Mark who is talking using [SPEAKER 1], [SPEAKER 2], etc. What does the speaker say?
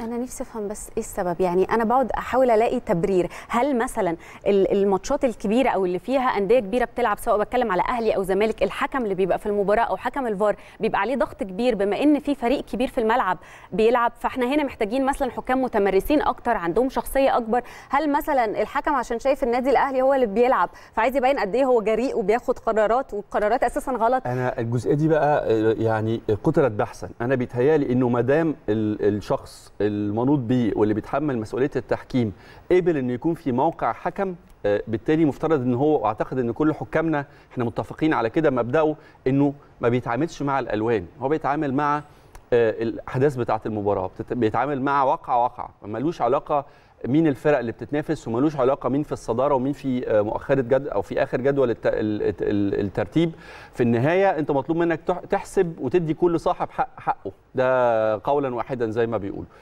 [SPEAKER 1] انا نفسي افهم بس ايه السبب يعني انا بقعد احاول الاقي تبرير هل مثلا الماتشات الكبيره او اللي فيها انديه كبيره بتلعب سواء بتكلم على اهلي او زمالك الحكم اللي بيبقى في المباراه او حكم الفار بيبقى عليه ضغط كبير بما ان في فريق كبير في الملعب بيلعب فاحنا هنا محتاجين مثلا حكام متمرسين اكتر عندهم شخصيه اكبر هل مثلا الحكم عشان شايف النادي الاهلي هو اللي بيلعب فعايز يبين قد ايه هو جريء وبياخد قرارات والقرارات اساسا غلط
[SPEAKER 2] انا الجزئيه دي بقى آه، يعني قطرت بحثا انا بيتهيالي انه ما دام الشخص المنوط بيه واللي بيتحمل مسؤوليه التحكيم قبل انه يكون في موقع حكم آه، بالتالي مفترض ان هو واعتقد ان كل حكامنا احنا متفقين على كده مبداه انه ما بيتعاملش مع الالوان هو بيتعامل مع آه، الاحداث بتاعه المباراه بيتعامل مع واقع واقع ملوش علاقه مين الفرق اللي بتتنافس وملوش علاقه مين في الصداره ومين في آه، مؤخره جد او في اخر جدول الترتيب في النهايه انت مطلوب منك تحسب وتدي كل صاحب حق حقه ده قولا واحدا زي ما بيقولوا